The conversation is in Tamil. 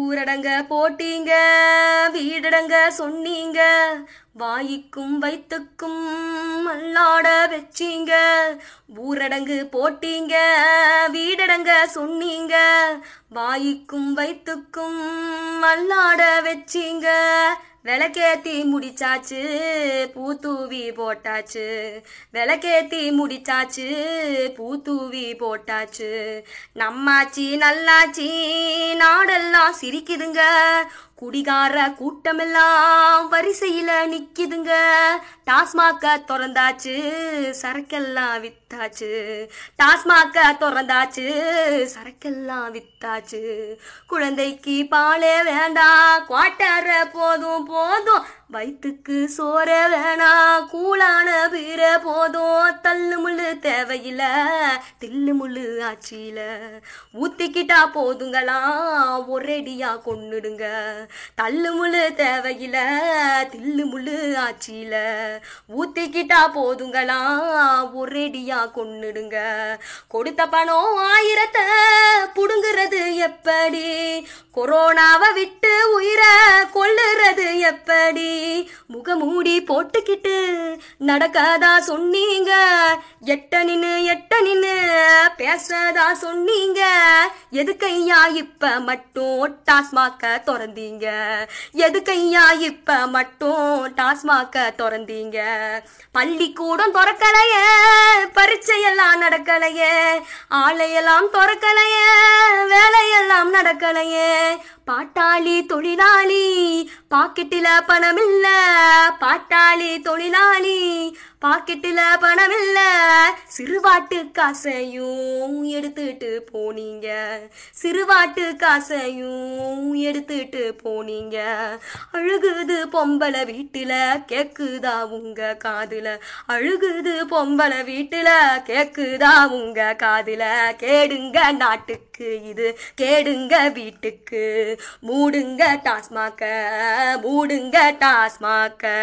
ஊரடங்க போட்டீங்க வீடடங்க சொன்னீங்க வாய்க்கும் வயிற்றுக்கும் மல்லாட வச்சீங்க ஊரடங்கு போட்டீங்க வீடடங்க சொன்னீங்க வாய்க்கும் வயிற்றுக்கும் மல்லாட வச்சீங்க விளக்கேத்தி முடிச்சாச்சு பூத்தூவி போட்டாச்சு விளக்கேத்தி முடிச்சாச்சு பூ தூவி போட்டாச்சு நம்மாச்சி நல்லாச்சி நாடெல்லாம் சிரிக்குதுங்க குடிகார கூட்டமெல்லாம் வரிசையில நிக்கிதுங்க டாஸ்மாக திறந்தாச்சு சரக்கெல்லாம் வித்தாச்சு டாஸ்மாக திறந்தாச்சு சரக்கெல்லாம் வித்தாச்சு குழந்தைக்கு பாலே வேண்டாம் குவாட்டர போதும் போதும் வயிற்றுக்கு சோற வேணா கூலான பிற போதும் தள்ளு முள்ளு தேவையில்ல தில்லு முள்ளு ஆட்சியில ஊத்திக்கிட்டா போதுங்களாம் ஒரேடியா கொண்டுடுங்க தள்ளு முள்ளு தேவையில்ல தில்லு முள்ளு ஆட்சியில ஊத்திக்கிட்டா போதுங்களாம் ஒரேடியா கொண்டுடுங்க கொடுத்த பணம் ஆயிரத்தை புடுங்குறது எப்படி கொரோனாவை விட்டு உயிரை கொள்ளுறது எப்படி முகமூடி போட்டுக்கிட்டு நடக்காதா சொன்னீங்க எட்ட நின்னு எட்ட நின்று பேசதா சொன்னீங்க எதுக்கையா இப்ப மட்டும் டாஸ்மாக திறந்தீங்க எதுக்கையா இப்ப மட்டும் டாஸ்மாக திறந்தீங்க பள்ளிக்கூடம் திறக்கலைய பரீட்சையெல்லாம் நடக்கலையே ஆலையெல்லாம் திறக்கலையே வேலையெல்லாம் நடக்கலையே பாட்டாளி தொழிலாளி பாக்கெட்டில இல்ல பாட்டாளி தொழிலாளி பாக்கெட்டுல பணம் இல்ல சிறுவாட்டு காசையும் எடுத்துட்டு போனீங்க சிறுவாட்டு காசையும் எடுத்துட்டு போனீங்க அழுகுது பொம்பளை வீட்டுல கேக்குதா உங்க காதுல அழுகுது பொம்பளை வீட்டுல கேக்குதா உங்க காதுல கேடுங்க நாட்டுக்கு இது கேடுங்க வீட்டுக்கு மூடுங்க டாஸ்மாக்க மூடுங்க டாஸ்மாக்க